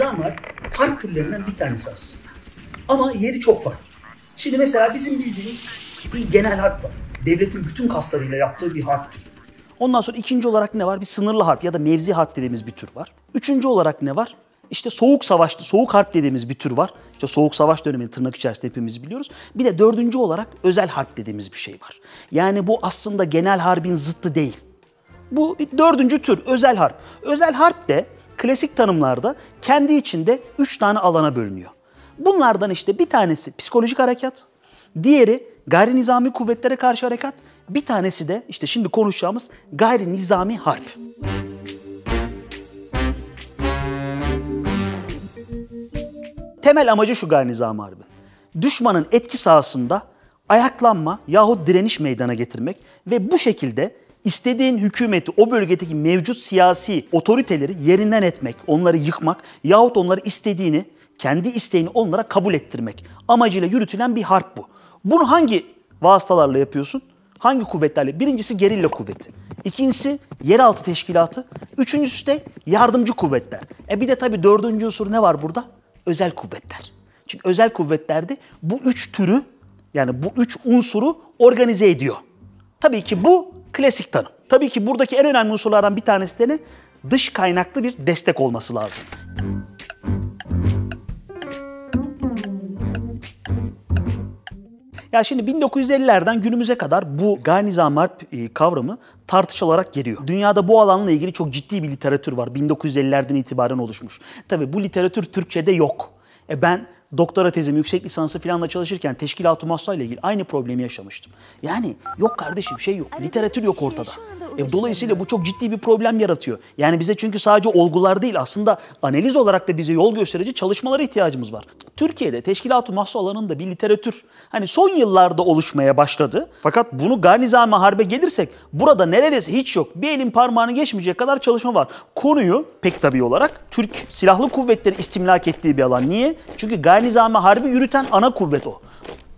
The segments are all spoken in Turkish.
nizam var. Harp türlerinden bir tanesi aslında. Ama yeri çok var. Şimdi mesela bizim bildiğimiz bir genel harp var. Devletin bütün kaslarıyla yaptığı bir harp türü. Ondan sonra ikinci olarak ne var? Bir sınırlı harp ya da mevzi harp dediğimiz bir tür var. Üçüncü olarak ne var? İşte soğuk savaş, soğuk harp dediğimiz bir tür var. İşte soğuk savaş dönemini tırnak içerisinde hepimiz biliyoruz. Bir de dördüncü olarak özel harp dediğimiz bir şey var. Yani bu aslında genel harbin zıttı değil. Bu bir dördüncü tür özel harp. Özel harp de klasik tanımlarda kendi içinde 3 tane alana bölünüyor. Bunlardan işte bir tanesi psikolojik harekat, diğeri gayri nizami kuvvetlere karşı harekat, bir tanesi de işte şimdi konuşacağımız gayri nizami harp. Temel amacı şu gayri nizami harbi. Düşmanın etki sahasında ayaklanma yahut direniş meydana getirmek ve bu şekilde İstediğin hükümeti o bölgedeki mevcut siyasi otoriteleri yerinden etmek, onları yıkmak yahut onları istediğini, kendi isteğini onlara kabul ettirmek amacıyla yürütülen bir harp bu. Bunu hangi vasıtalarla yapıyorsun? Hangi kuvvetlerle? Birincisi gerilla kuvveti. İkincisi yeraltı teşkilatı. Üçüncüsü de yardımcı kuvvetler. E bir de tabii dördüncü unsur ne var burada? Özel kuvvetler. Çünkü özel kuvvetlerde bu üç türü yani bu üç unsuru organize ediyor. Tabii ki bu Klasik tanım. Tabii ki buradaki en önemli unsurlardan bir tanesi de ne? Dış kaynaklı bir destek olması lazım. Ya şimdi 1950'lerden günümüze kadar bu Garnizamarp e, kavramı tartışılarak geliyor. Dünyada bu alanla ilgili çok ciddi bir literatür var. 1950'lerden itibaren oluşmuş. Tabi bu literatür Türkçe'de yok. E ben doktora tezim, yüksek lisansı falanla çalışırken teşkilat-ı ile ilgili aynı problemi yaşamıştım. Yani yok kardeşim şey yok, literatür yok ortada. E, dolayısıyla bu çok ciddi bir problem yaratıyor. Yani bize çünkü sadece olgular değil aslında analiz olarak da bize yol gösterici çalışmalara ihtiyacımız var. Türkiye'de teşkilat-ı mahsu alanında bir literatür hani son yıllarda oluşmaya başladı. Fakat bunu garnizame harbe gelirsek burada neredeyse hiç yok. Bir elin parmağını geçmeyecek kadar çalışma var. Konuyu pek tabii olarak Türk Silahlı Kuvvetleri istimlak ettiği bir alan. Niye? Çünkü garnizame harbi yürüten ana kuvvet o.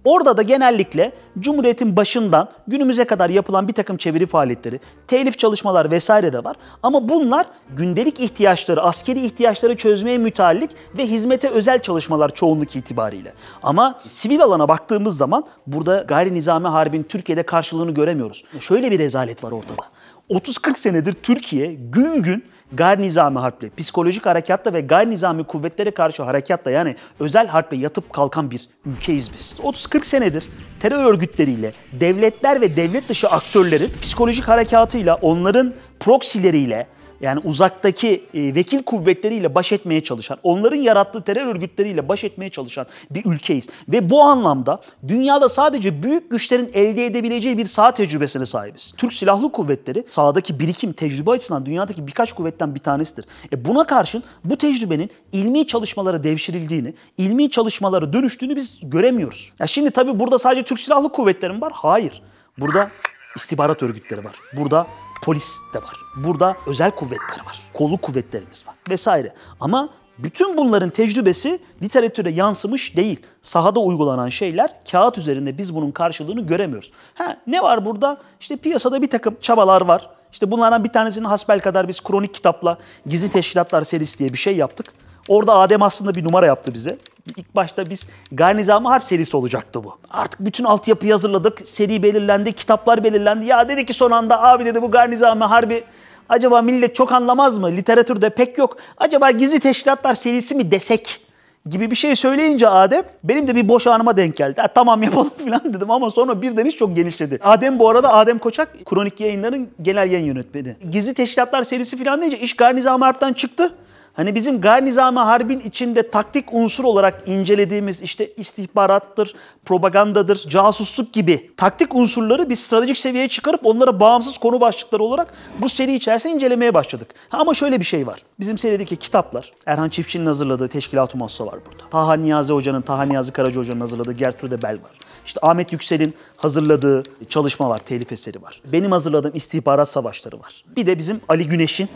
Orada da genellikle Cumhuriyet'in başından günümüze kadar yapılan bir takım çeviri faaliyetleri, telif çalışmalar vesaire de var. Ama bunlar gündelik ihtiyaçları, askeri ihtiyaçları çözmeye müteallik ve hizmete özel çalışmalar çoğunluk itibariyle. Ama sivil alana baktığımız zaman burada gayri nizami harbin Türkiye'de karşılığını göremiyoruz. Şöyle bir rezalet var ortada. 30-40 senedir Türkiye gün gün gayri nizami harple, psikolojik harekatla ve gayri nizami kuvvetlere karşı harekatla yani özel harple yatıp kalkan bir ülkeyiz biz. 30-40 senedir terör örgütleriyle, devletler ve devlet dışı aktörlerin psikolojik harekatıyla, onların proksileriyle, yani uzaktaki e, vekil kuvvetleriyle baş etmeye çalışan, onların yarattığı terör örgütleriyle baş etmeye çalışan bir ülkeyiz. Ve bu anlamda dünyada sadece büyük güçlerin elde edebileceği bir saha tecrübesine sahibiz. Türk Silahlı Kuvvetleri sahadaki birikim, tecrübe açısından dünyadaki birkaç kuvvetten bir tanesidir. E buna karşın bu tecrübenin ilmi çalışmalara devşirildiğini, ilmi çalışmalara dönüştüğünü biz göremiyoruz. Ya şimdi tabii burada sadece Türk Silahlı Kuvvetleri mi var? Hayır. Burada istihbarat örgütleri var. Burada Polis de var. Burada özel kuvvetler var. Kolu kuvvetlerimiz var vesaire. Ama bütün bunların tecrübesi literatüre yansımış değil. Sahada uygulanan şeyler kağıt üzerinde biz bunun karşılığını göremiyoruz. Ha, ne var burada? İşte piyasada bir takım çabalar var. İşte bunlardan bir tanesinin hasbel kadar biz kronik kitapla Gizli Teşkilatlar serisi diye bir şey yaptık. Orada Adem aslında bir numara yaptı bize. İlk başta biz Garnizami Harp serisi olacaktı bu. Artık bütün altyapıyı hazırladık. Seri belirlendi, kitaplar belirlendi. Ya dedi ki son anda abi dedi bu Garnizami Harbi acaba millet çok anlamaz mı? Literatürde pek yok. Acaba gizli teşkilatlar serisi mi desek? gibi bir şey söyleyince Adem benim de bir boş anıma denk geldi. tamam yapalım falan dedim ama sonra birden iş çok genişledi. Adem bu arada Adem Koçak Kronik Yayınların genel yayın yönetmeni. Gizli Teşkilatlar serisi falan deyince iş Garnizam Harp'tan çıktı. Hani bizim gayri nizami harbin içinde taktik unsur olarak incelediğimiz işte istihbarattır, propagandadır, casusluk gibi taktik unsurları bir stratejik seviyeye çıkarıp onlara bağımsız konu başlıkları olarak bu seri içerisinde incelemeye başladık. Ha, ama şöyle bir şey var. Bizim serideki kitaplar, Erhan Çiftçi'nin hazırladığı Teşkilat-ı Massa var burada. Taha Niyazi Hoca'nın, Taha Niyazi Karaca Hoca'nın hazırladığı Gertrude Bell var. İşte Ahmet Yüksel'in hazırladığı çalışma var, telif eseri var. Benim hazırladığım istihbarat savaşları var. Bir de bizim Ali Güneş'in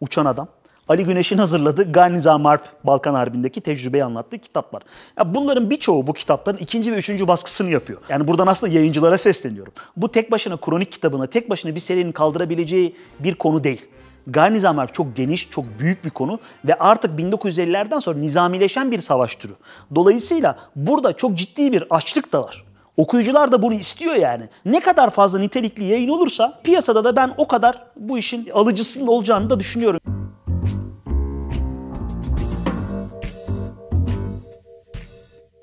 Uçan Adam Ali Güneş'in hazırladığı Garnizamarp Balkan Harbi'ndeki tecrübeyi anlattığı kitaplar. Ya bunların birçoğu bu kitapların ikinci ve üçüncü baskısını yapıyor. Yani buradan aslında yayıncılara sesleniyorum. Bu tek başına kronik kitabına, tek başına bir serinin kaldırabileceği bir konu değil. Garnizamarp çok geniş, çok büyük bir konu ve artık 1950'lerden sonra nizamileşen bir savaş türü. Dolayısıyla burada çok ciddi bir açlık da var. Okuyucular da bunu istiyor yani. Ne kadar fazla nitelikli yayın olursa piyasada da ben o kadar bu işin alıcısının olacağını da düşünüyorum.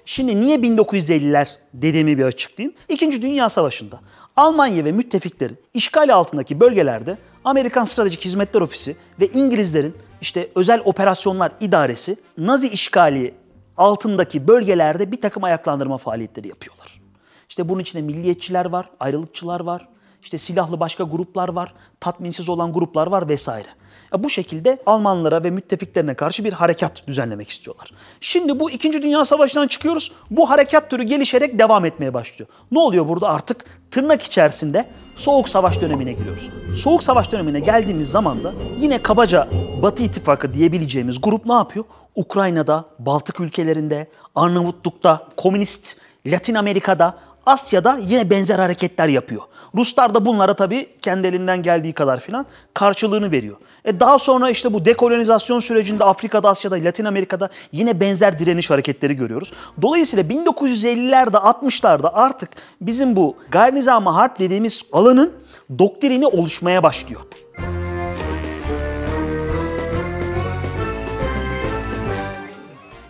Şimdi niye 1950'ler dediğimi bir açıklayayım. İkinci Dünya Savaşı'nda Almanya ve müttefiklerin işgal altındaki bölgelerde Amerikan Stratejik Hizmetler Ofisi ve İngilizlerin işte özel operasyonlar idaresi Nazi işgali altındaki bölgelerde bir takım ayaklandırma faaliyetleri yapıyorlar. İşte bunun içinde milliyetçiler var, ayrılıkçılar var, işte silahlı başka gruplar var, tatminsiz olan gruplar var vesaire. E, bu şekilde Almanlara ve müttefiklerine karşı bir harekat düzenlemek istiyorlar. Şimdi bu 2. Dünya Savaşı'ndan çıkıyoruz. Bu harekat türü gelişerek devam etmeye başlıyor. Ne oluyor burada artık? Tırnak içerisinde Soğuk Savaş dönemine giriyoruz. Soğuk Savaş dönemine geldiğimiz zaman da yine kabaca Batı İttifakı diyebileceğimiz grup ne yapıyor? Ukrayna'da, Baltık ülkelerinde, Arnavutluk'ta, komünist Latin Amerika'da Asya'da yine benzer hareketler yapıyor. Ruslar da bunlara tabii kendi elinden geldiği kadar filan karşılığını veriyor. E daha sonra işte bu dekolonizasyon sürecinde Afrika'da, Asya'da, Latin Amerika'da yine benzer direniş hareketleri görüyoruz. Dolayısıyla 1950'lerde, 60'larda artık bizim bu garnizama harp dediğimiz alanın doktrini oluşmaya başlıyor.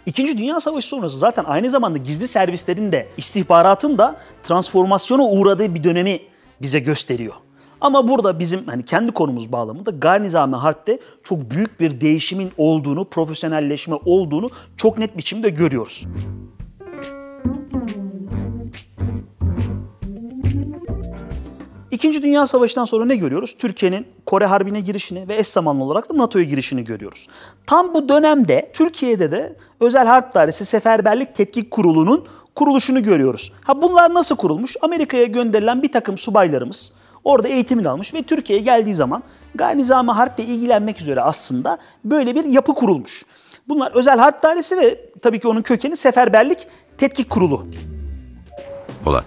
İkinci Dünya Savaşı sonrası zaten aynı zamanda gizli servislerin de istihbaratın da transformasyona uğradığı bir dönemi bize gösteriyor. Ama burada bizim hani kendi konumuz bağlamında garnizame harpte çok büyük bir değişimin olduğunu, profesyonelleşme olduğunu çok net biçimde görüyoruz. İkinci Dünya Savaşı'ndan sonra ne görüyoruz? Türkiye'nin Kore Harbi'ne girişini ve eş zamanlı olarak da NATO'ya girişini görüyoruz. Tam bu dönemde Türkiye'de de Özel Harp Dairesi Seferberlik Tetkik Kurulu'nun kuruluşunu görüyoruz. Ha bunlar nasıl kurulmuş? Amerika'ya gönderilen bir takım subaylarımız orada eğitimini almış ve Türkiye'ye geldiği zaman Nizami Harp'le ilgilenmek üzere aslında böyle bir yapı kurulmuş. Bunlar Özel Harp Dairesi ve tabii ki onun kökeni Seferberlik Tetkik Kurulu. Polat,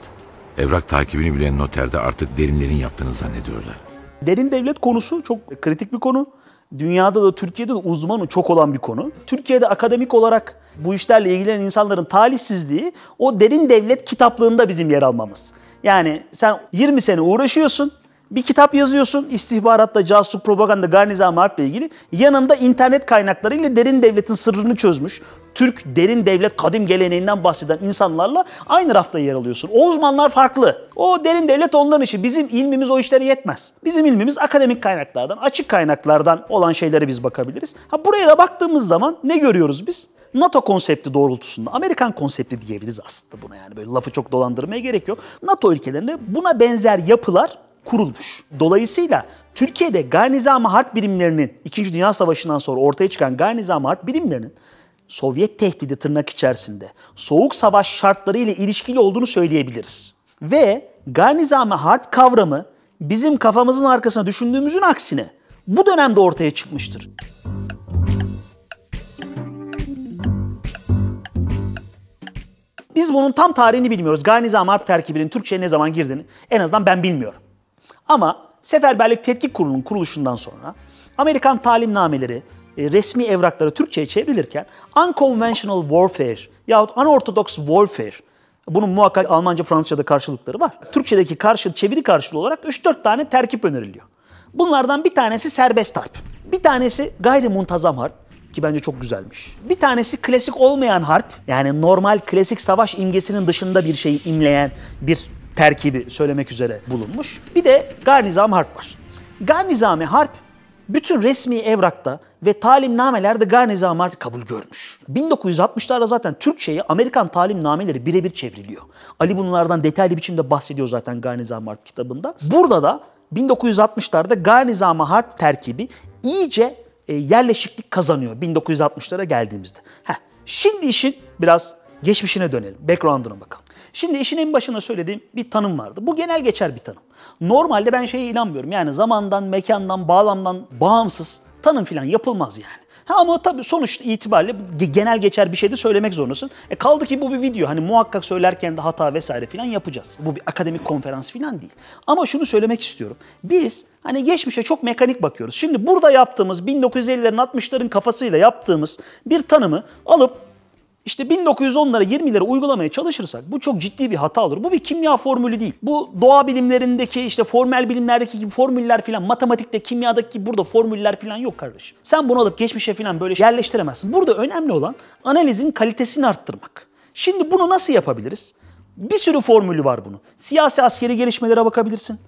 evrak takibini bilen noterde artık derinlerin yaptığını zannediyorlar. Derin devlet konusu çok kritik bir konu. Dünyada da Türkiye'de de uzmanı çok olan bir konu. Türkiye'de akademik olarak bu işlerle ilgilenen insanların talihsizliği o derin devlet kitaplığında bizim yer almamız. Yani sen 20 sene uğraşıyorsun, bir kitap yazıyorsun istihbaratla, casusluk, propaganda, garnizam harple ilgili. Yanında internet kaynaklarıyla derin devletin sırrını çözmüş, Türk derin devlet kadim geleneğinden bahseden insanlarla aynı rafta yer alıyorsun. O uzmanlar farklı. O derin devlet onların işi. Bizim ilmimiz o işlere yetmez. Bizim ilmimiz akademik kaynaklardan, açık kaynaklardan olan şeylere biz bakabiliriz. Ha buraya da baktığımız zaman ne görüyoruz biz? NATO konsepti doğrultusunda, Amerikan konsepti diyebiliriz aslında buna yani böyle lafı çok dolandırmaya gerek yok. NATO ülkelerinde buna benzer yapılar kurulmuş. Dolayısıyla Türkiye'de garnizam harp birimlerinin 2. Dünya Savaşı'ndan sonra ortaya çıkan garnizam harp birimlerinin Sovyet tehdidi tırnak içerisinde soğuk savaş şartları ile ilişkili olduğunu söyleyebiliriz. Ve garnizame harp kavramı bizim kafamızın arkasına düşündüğümüzün aksine bu dönemde ortaya çıkmıştır. Biz bunun tam tarihini bilmiyoruz. Garnizam harp terkibinin Türkçe'ye ne zaman girdiğini en azından ben bilmiyorum. Ama Seferberlik Tetkik Kurulu'nun kuruluşundan sonra Amerikan talimnameleri e, resmi evrakları Türkçe'ye çevrilirken unconventional warfare yahut unorthodox warfare bunun muhakkak Almanca, Fransızca'da karşılıkları var. Türkçedeki karşı, çeviri karşılığı olarak 3-4 tane terkip öneriliyor. Bunlardan bir tanesi serbest harp. Bir tanesi gayri muntazam harp ki bence çok güzelmiş. Bir tanesi klasik olmayan harp yani normal klasik savaş imgesinin dışında bir şeyi imleyen bir terkibi söylemek üzere bulunmuş. Bir de Garnizam Harp var. Garnizami Harp bütün resmi evrakta ve talimnamelerde Garnizam Harp kabul görmüş. 1960'larda zaten Türkçe'ye Amerikan talimnameleri birebir çevriliyor. Ali bunlardan detaylı biçimde bahsediyor zaten Garnizam Harp kitabında. Burada da 1960'larda Garnizam Harp terkibi iyice e, yerleşiklik kazanıyor 1960'lara geldiğimizde. Heh, şimdi işin biraz Geçmişine dönelim. Background'ına bakalım. Şimdi işin en başına söylediğim bir tanım vardı. Bu genel geçer bir tanım. Normalde ben şeye inanmıyorum. Yani zamandan, mekandan, bağlamdan bağımsız tanım filan yapılmaz yani. Ha ama tabii sonuç itibariyle genel geçer bir şey de söylemek zorundasın. E kaldı ki bu bir video. Hani muhakkak söylerken de hata vesaire filan yapacağız. Bu bir akademik konferans filan değil. Ama şunu söylemek istiyorum. Biz hani geçmişe çok mekanik bakıyoruz. Şimdi burada yaptığımız 1950'lerin 60'ların kafasıyla yaptığımız bir tanımı alıp işte 1910'lara 20'lere uygulamaya çalışırsak bu çok ciddi bir hata olur. Bu bir kimya formülü değil. Bu doğa bilimlerindeki işte formel bilimlerdeki gibi formüller filan matematikte kimyadaki burada formüller filan yok kardeşim. Sen bunu alıp geçmişe filan böyle yerleştiremezsin. Burada önemli olan analizin kalitesini arttırmak. Şimdi bunu nasıl yapabiliriz? Bir sürü formülü var bunun. Siyasi askeri gelişmelere bakabilirsin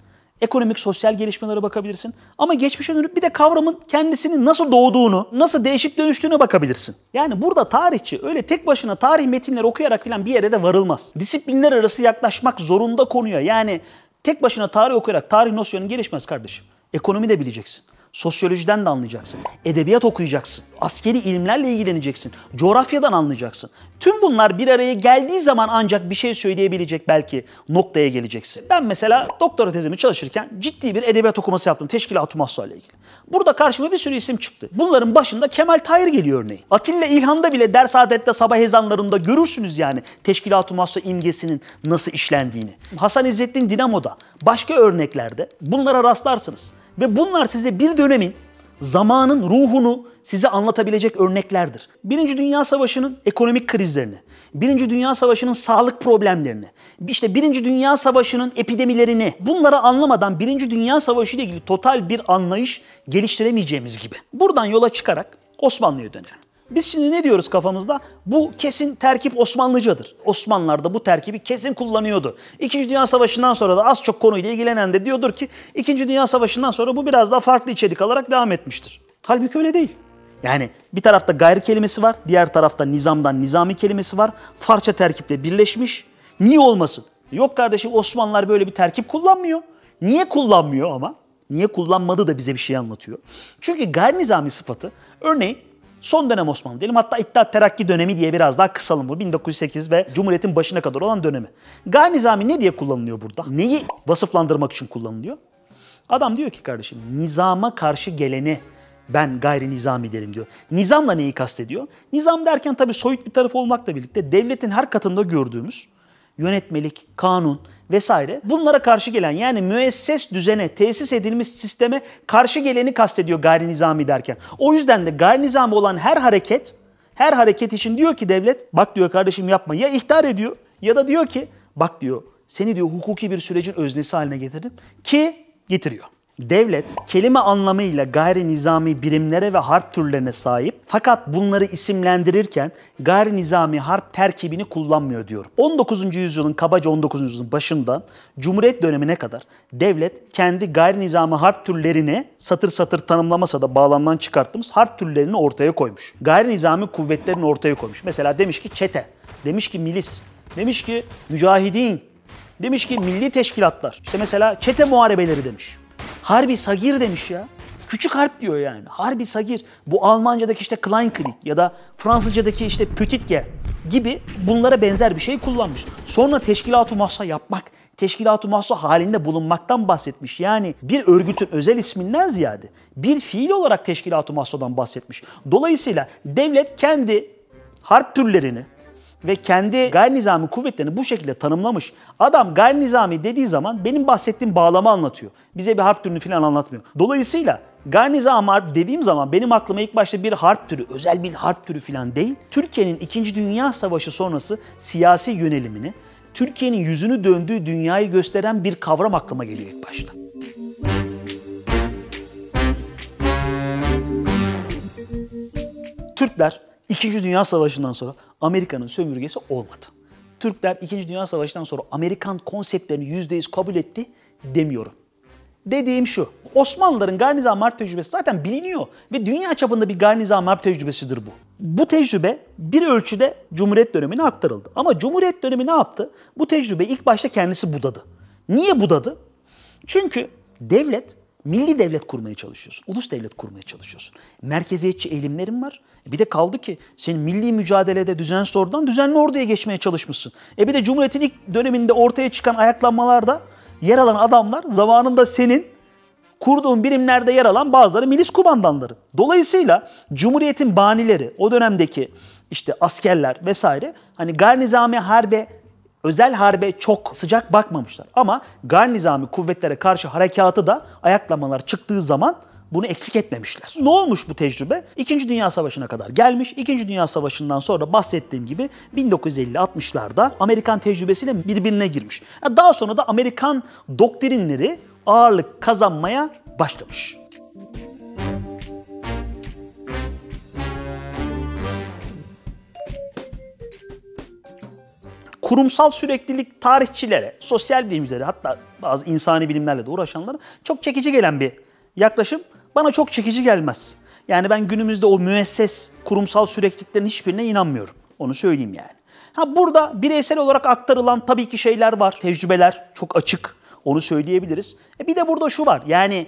ekonomik, sosyal gelişmelere bakabilirsin. Ama geçmişe dönüp bir de kavramın kendisinin nasıl doğduğunu, nasıl değişip dönüştüğüne bakabilirsin. Yani burada tarihçi öyle tek başına tarih metinleri okuyarak falan bir yere de varılmaz. Disiplinler arası yaklaşmak zorunda konuya. Yani tek başına tarih okuyarak tarih nosyonu gelişmez kardeşim. Ekonomi de bileceksin. Sosyolojiden de anlayacaksın. Edebiyat okuyacaksın. Askeri ilimlerle ilgileneceksin. Coğrafyadan anlayacaksın. Tüm bunlar bir araya geldiği zaman ancak bir şey söyleyebilecek belki noktaya geleceksin. Ben mesela doktora tezimi çalışırken ciddi bir edebiyat okuması yaptım Teşkilat-ı ile ilgili. Burada karşıma bir sürü isim çıktı. Bunların başında Kemal Tahir geliyor örneğin. Atilla İlhan'da bile ders adette sabah ezanlarında görürsünüz yani Teşkilat-ı imgesinin nasıl işlendiğini. Hasan İzzettin Dinamo'da başka örneklerde bunlara rastlarsınız. Ve bunlar size bir dönemin zamanın ruhunu size anlatabilecek örneklerdir. Birinci Dünya Savaşı'nın ekonomik krizlerini, Birinci Dünya Savaşı'nın sağlık problemlerini, işte Birinci Dünya Savaşı'nın epidemilerini bunları anlamadan Birinci Dünya Savaşı ile ilgili total bir anlayış geliştiremeyeceğimiz gibi. Buradan yola çıkarak Osmanlı'ya dönelim. Biz şimdi ne diyoruz kafamızda? Bu kesin terkip Osmanlıcadır. Osmanlılar da bu terkibi kesin kullanıyordu. İkinci Dünya Savaşı'ndan sonra da az çok konuyla ilgilenen de diyordur ki İkinci Dünya Savaşı'ndan sonra bu biraz daha farklı içerik alarak devam etmiştir. Halbuki öyle değil. Yani bir tarafta gayri kelimesi var, diğer tarafta nizamdan nizami kelimesi var. Farça terkiple birleşmiş. Niye olmasın? Yok kardeşim Osmanlılar böyle bir terkip kullanmıyor. Niye kullanmıyor ama? Niye kullanmadı da bize bir şey anlatıyor. Çünkü gayri nizami sıfatı örneğin son dönem Osmanlı diyelim. Hatta İttihat Terakki dönemi diye biraz daha kısalım bu. 1908 ve Cumhuriyet'in başına kadar olan dönemi. Gayri nizami ne diye kullanılıyor burada? Neyi vasıflandırmak için kullanılıyor? Adam diyor ki kardeşim nizama karşı geleni ben gayri nizami derim diyor. Nizamla neyi kastediyor? Nizam derken tabii soyut bir taraf olmakla birlikte devletin her katında gördüğümüz yönetmelik, kanun vesaire. Bunlara karşı gelen yani müesses düzene, tesis edilmiş sisteme karşı geleni kastediyor gayri nizami derken. O yüzden de gayri nizami olan her hareket, her hareket için diyor ki devlet bak diyor kardeşim yapma ya ihtar ediyor ya da diyor ki bak diyor seni diyor hukuki bir sürecin öznesi haline getirdim ki getiriyor. Devlet, kelime anlamıyla gayri nizami birimlere ve harp türlerine sahip fakat bunları isimlendirirken gayri nizami harp terkibini kullanmıyor diyor. 19. yüzyılın kabaca 19. yüzyılın başından Cumhuriyet dönemine kadar devlet kendi gayri nizami harp türlerini satır satır tanımlamasa da bağlamdan çıkarttığımız harp türlerini ortaya koymuş. Gayri nizami kuvvetlerini ortaya koymuş. Mesela demiş ki çete, demiş ki milis, demiş ki mücahidin, demiş ki milli teşkilatlar. İşte mesela çete muharebeleri demiş. Harbi sagir demiş ya. Küçük harp diyor yani. Harbi sagir. Bu Almanca'daki işte Kleinkrieg ya da Fransızca'daki işte Petitge gibi bunlara benzer bir şey kullanmış. Sonra teşkilat-ı mahsa yapmak, teşkilat-ı mahsa halinde bulunmaktan bahsetmiş. Yani bir örgütün özel isminden ziyade bir fiil olarak teşkilat-ı mahsadan bahsetmiş. Dolayısıyla devlet kendi harp türlerini, ve kendi gayri nizami kuvvetlerini bu şekilde tanımlamış. Adam gayri nizami dediği zaman benim bahsettiğim bağlamı anlatıyor. Bize bir harp türünü falan anlatmıyor. Dolayısıyla gayri nizami harp dediğim zaman benim aklıma ilk başta bir harp türü, özel bir harp türü falan değil. Türkiye'nin 2. Dünya Savaşı sonrası siyasi yönelimini, Türkiye'nin yüzünü döndüğü dünyayı gösteren bir kavram aklıma geliyor ilk başta. Türkler 2. Dünya Savaşı'ndan sonra Amerika'nın sömürgesi olmadı. Türkler 2. Dünya Savaşı'ntan sonra Amerikan konseptlerini %100 kabul etti demiyorum. Dediğim şu, Osmanlıların garnizan marp tecrübesi zaten biliniyor ve dünya çapında bir garnizan marp tecrübesidir bu. Bu tecrübe bir ölçüde Cumhuriyet dönemine aktarıldı. Ama Cumhuriyet dönemi ne yaptı? Bu tecrübe ilk başta kendisi budadı. Niye budadı? Çünkü devlet Milli devlet kurmaya çalışıyorsun. Ulus devlet kurmaya çalışıyorsun. Merkeziyetçi eğilimlerin var. E bir de kaldı ki senin milli mücadelede düzen sorudan düzenli orduya geçmeye çalışmışsın. E bir de Cumhuriyet'in ilk döneminde ortaya çıkan ayaklanmalarda yer alan adamlar zamanında senin kurduğun birimlerde yer alan bazıları milis kumandanları. Dolayısıyla Cumhuriyet'in banileri o dönemdeki işte askerler vesaire hani garnizame harbe özel harbe çok sıcak bakmamışlar. Ama garnizami kuvvetlere karşı harekatı da ayaklamalar çıktığı zaman bunu eksik etmemişler. Ne olmuş bu tecrübe? İkinci Dünya Savaşı'na kadar gelmiş. İkinci Dünya Savaşı'ndan sonra bahsettiğim gibi 1950-60'larda Amerikan tecrübesiyle birbirine girmiş. Daha sonra da Amerikan doktrinleri ağırlık kazanmaya başlamış. kurumsal süreklilik tarihçilere, sosyal bilimcilere hatta bazı insani bilimlerle de uğraşanlara çok çekici gelen bir yaklaşım. Bana çok çekici gelmez. Yani ben günümüzde o müesses kurumsal sürekliliklerin hiçbirine inanmıyorum. Onu söyleyeyim yani. Ha burada bireysel olarak aktarılan tabii ki şeyler var. Tecrübeler çok açık. Onu söyleyebiliriz. E bir de burada şu var. Yani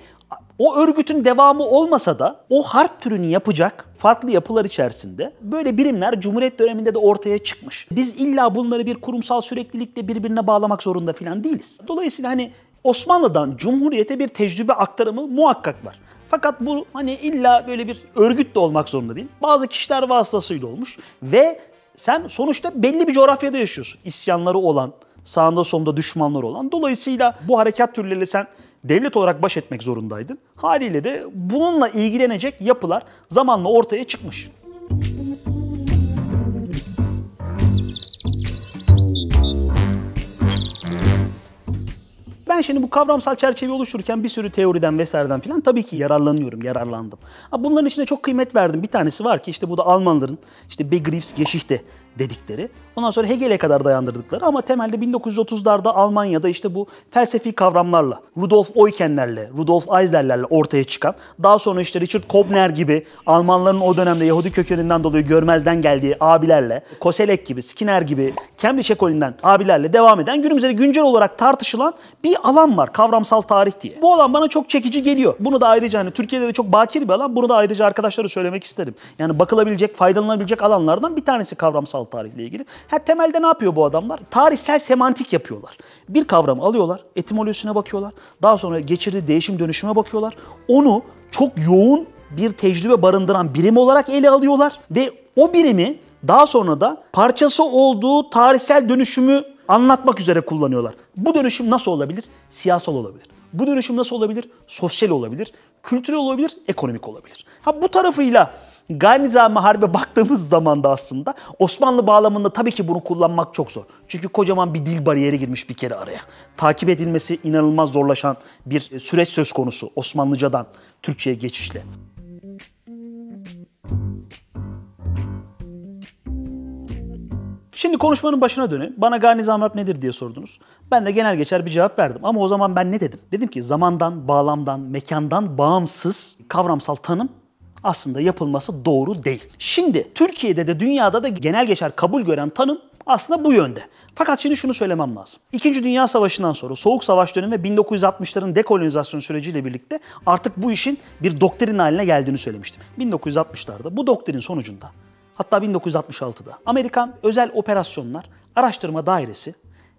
o örgütün devamı olmasa da o harp türünü yapacak farklı yapılar içerisinde böyle birimler Cumhuriyet döneminde de ortaya çıkmış. Biz illa bunları bir kurumsal süreklilikle birbirine bağlamak zorunda falan değiliz. Dolayısıyla hani Osmanlı'dan Cumhuriyet'e bir tecrübe aktarımı muhakkak var. Fakat bu hani illa böyle bir örgüt de olmak zorunda değil. Bazı kişiler vasıtasıyla olmuş ve sen sonuçta belli bir coğrafyada yaşıyorsun. İsyanları olan, sağında solunda düşmanları olan. Dolayısıyla bu harekat türleriyle sen devlet olarak baş etmek zorundaydın. Haliyle de bununla ilgilenecek yapılar zamanla ortaya çıkmış. Ben şimdi bu kavramsal çerçeve oluştururken bir sürü teoriden vesaireden filan tabii ki yararlanıyorum, yararlandım. Bunların içinde çok kıymet verdim. Bir tanesi var ki işte bu da Almanların işte begriffs Geschichte dedikleri. Ondan sonra Hegel'e kadar dayandırdıkları ama temelde 1930'larda Almanya'da işte bu felsefi kavramlarla, Rudolf Oykenlerle Rudolf Eislerlerle ortaya çıkan, daha sonra işte Richard Kobner gibi Almanların o dönemde Yahudi kökeninden dolayı görmezden geldiği abilerle, Koselek gibi, Skinner gibi, Cambridge ekolünden abilerle devam eden günümüzde de güncel olarak tartışılan bir alan var kavramsal tarih diye. Bu alan bana çok çekici geliyor. Bunu da ayrıca hani Türkiye'de de çok bakir bir alan. Bunu da ayrıca arkadaşlara söylemek isterim. Yani bakılabilecek, faydalanabilecek alanlardan bir tanesi kavramsal ulusal tarihle ilgili. Ha, temelde ne yapıyor bu adamlar? Tarihsel semantik yapıyorlar. Bir kavramı alıyorlar, etimolojisine bakıyorlar. Daha sonra geçirdiği değişim dönüşüme bakıyorlar. Onu çok yoğun bir tecrübe barındıran birim olarak ele alıyorlar ve o birimi daha sonra da parçası olduğu tarihsel dönüşümü anlatmak üzere kullanıyorlar. Bu dönüşüm nasıl olabilir? Siyasal olabilir. Bu dönüşüm nasıl olabilir? Sosyal olabilir, kültürel olabilir, ekonomik olabilir. Ha bu tarafıyla Gayri nizami baktığımız zaman da aslında Osmanlı bağlamında tabii ki bunu kullanmak çok zor. Çünkü kocaman bir dil bariyeri girmiş bir kere araya. Takip edilmesi inanılmaz zorlaşan bir e, süreç söz konusu Osmanlıcadan Türkçe'ye geçişle. Şimdi konuşmanın başına dönün. Bana garnizam harp nedir diye sordunuz. Ben de genel geçer bir cevap verdim. Ama o zaman ben ne dedim? Dedim ki zamandan, bağlamdan, mekandan bağımsız kavramsal tanım aslında yapılması doğru değil. Şimdi Türkiye'de de dünyada da genel geçer kabul gören tanım aslında bu yönde. Fakat şimdi şunu söylemem lazım. İkinci Dünya Savaşı'ndan sonra Soğuk Savaş dönemi ve 1960'ların dekolonizasyon süreciyle birlikte artık bu işin bir doktrin haline geldiğini söylemiştim. 1960'larda bu doktrin sonucunda hatta 1966'da Amerikan Özel Operasyonlar Araştırma Dairesi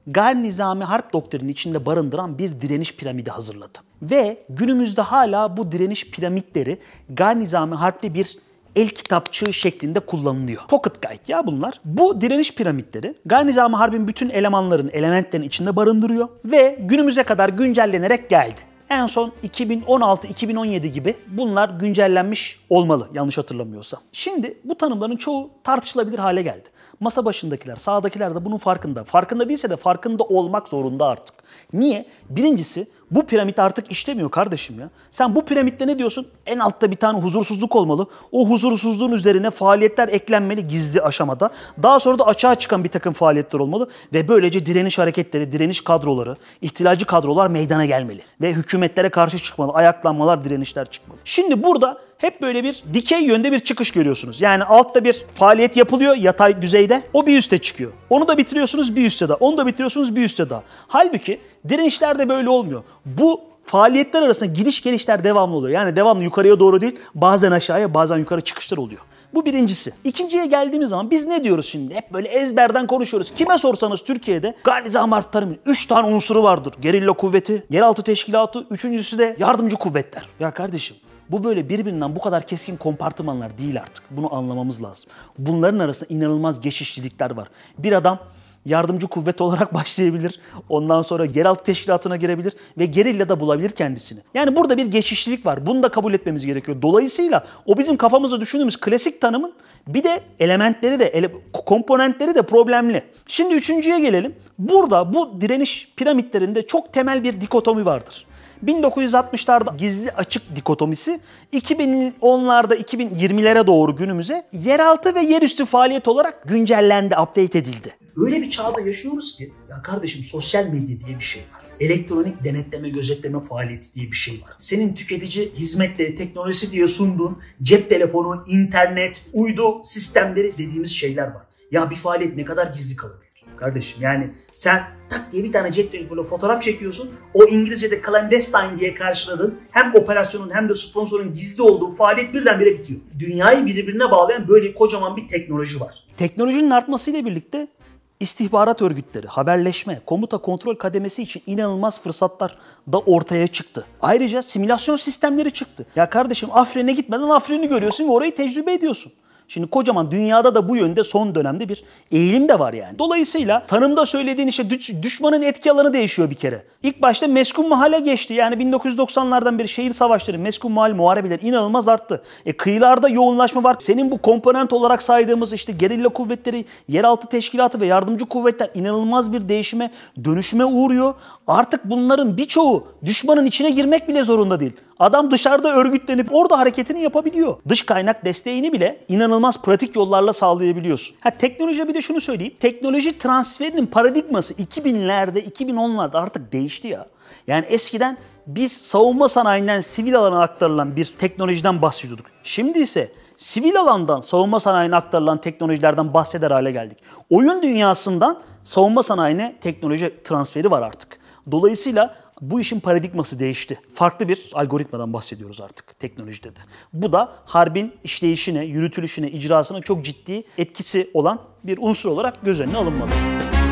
gayr nizami harp doktrinini içinde barındıran bir direniş piramidi hazırladı. Ve günümüzde hala bu direniş piramitleri gayr nizami harpte bir el kitapçığı şeklinde kullanılıyor. Pocket guide ya bunlar. Bu direniş piramitleri gayr nizami harbin bütün elemanların, elementlerin içinde barındırıyor ve günümüze kadar güncellenerek geldi. En son 2016-2017 gibi bunlar güncellenmiş olmalı yanlış hatırlamıyorsam. Şimdi bu tanımların çoğu tartışılabilir hale geldi. Masa başındakiler, sağdakiler de bunun farkında. Farkında değilse de farkında olmak zorunda artık. Niye? Birincisi bu piramit artık işlemiyor kardeşim ya. Sen bu piramitte ne diyorsun? En altta bir tane huzursuzluk olmalı. O huzursuzluğun üzerine faaliyetler eklenmeli gizli aşamada. Daha sonra da açığa çıkan bir takım faaliyetler olmalı. Ve böylece direniş hareketleri, direniş kadroları, ihtilalci kadrolar meydana gelmeli. Ve hükümetlere karşı çıkmalı. Ayaklanmalar, direnişler çıkmalı. Şimdi burada hep böyle bir dikey yönde bir çıkış görüyorsunuz. Yani altta bir faaliyet yapılıyor yatay düzeyde. O bir üste çıkıyor. Onu da bitiriyorsunuz bir üste daha. Onu da bitiriyorsunuz bir üste daha. Halbuki Dirençlerde böyle olmuyor. Bu faaliyetler arasında gidiş gelişler devamlı oluyor. Yani devamlı yukarıya doğru değil bazen aşağıya bazen yukarı çıkışlar oluyor. Bu birincisi. İkinciye geldiğimiz zaman biz ne diyoruz şimdi? Hep böyle ezberden konuşuyoruz. Kime sorsanız Türkiye'de Galize Amart Tarım'ın 3 tane unsuru vardır. Gerilla kuvveti, yeraltı teşkilatı, üçüncüsü de yardımcı kuvvetler. Ya kardeşim bu böyle birbirinden bu kadar keskin kompartımanlar değil artık. Bunu anlamamız lazım. Bunların arasında inanılmaz geçişçilikler var. Bir adam yardımcı kuvvet olarak başlayabilir. Ondan sonra yeraltı teşkilatına girebilir ve gerilla da bulabilir kendisini. Yani burada bir geçişlilik var. Bunu da kabul etmemiz gerekiyor. Dolayısıyla o bizim kafamızda düşündüğümüz klasik tanımın bir de elementleri de, ele, komponentleri de problemli. Şimdi üçüncüye gelelim. Burada bu direniş piramitlerinde çok temel bir dikotomi vardır. 1960'larda gizli açık dikotomisi 2010'larda 2020'lere doğru günümüze yeraltı ve yerüstü faaliyet olarak güncellendi, update edildi. Öyle bir çağda yaşıyoruz ki ya kardeşim sosyal medya diye bir şey var elektronik denetleme gözetleme faaliyeti diye bir şey var. Senin tüketici hizmetleri, teknolojisi diye sunduğun cep telefonu, internet, uydu sistemleri dediğimiz şeyler var. Ya bir faaliyet ne kadar gizli kalır? kardeşim. Yani sen tak diye bir tane cep telefonuyla fotoğraf çekiyorsun. O İngilizce'de clandestine diye karşıladın. Hem operasyonun hem de sponsorun gizli olduğu faaliyet birdenbire bitiyor. Dünyayı birbirine bağlayan böyle kocaman bir teknoloji var. Teknolojinin artmasıyla birlikte istihbarat örgütleri, haberleşme, komuta kontrol kademesi için inanılmaz fırsatlar da ortaya çıktı. Ayrıca simülasyon sistemleri çıktı. Ya kardeşim Afrin'e gitmeden Afrin'i görüyorsun ve orayı tecrübe ediyorsun. Şimdi kocaman dünyada da bu yönde son dönemde bir eğilim de var yani. Dolayısıyla tanımda söylediğin işte düşmanın etki alanı değişiyor bir kere. İlk başta meskun mahalle geçti. Yani 1990'lardan beri şehir savaşları, meskun mahalle muharebeler inanılmaz arttı. E kıyılarda yoğunlaşma var. Senin bu komponent olarak saydığımız işte gerilla kuvvetleri, yeraltı teşkilatı ve yardımcı kuvvetler inanılmaz bir değişime, dönüşme uğruyor. Artık bunların birçoğu düşmanın içine girmek bile zorunda değil. Adam dışarıda örgütlenip orada hareketini yapabiliyor. Dış kaynak desteğini bile inanılmaz pratik yollarla sağlayabiliyorsun. Ha teknolojide bir de şunu söyleyeyim. Teknoloji transferinin paradigması 2000'lerde, 2010'larda artık değişti ya. Yani eskiden biz savunma sanayinden sivil alana aktarılan bir teknolojiden bahsediyorduk. Şimdi ise sivil alandan savunma sanayine aktarılan teknolojilerden bahseder hale geldik. Oyun dünyasından savunma sanayine teknoloji transferi var artık. Dolayısıyla bu işin paradigması değişti. Farklı bir algoritmadan bahsediyoruz artık teknolojide de. Bu da harbin işleyişine, yürütülüşüne, icrasına çok ciddi etkisi olan bir unsur olarak göz önüne alınmalı.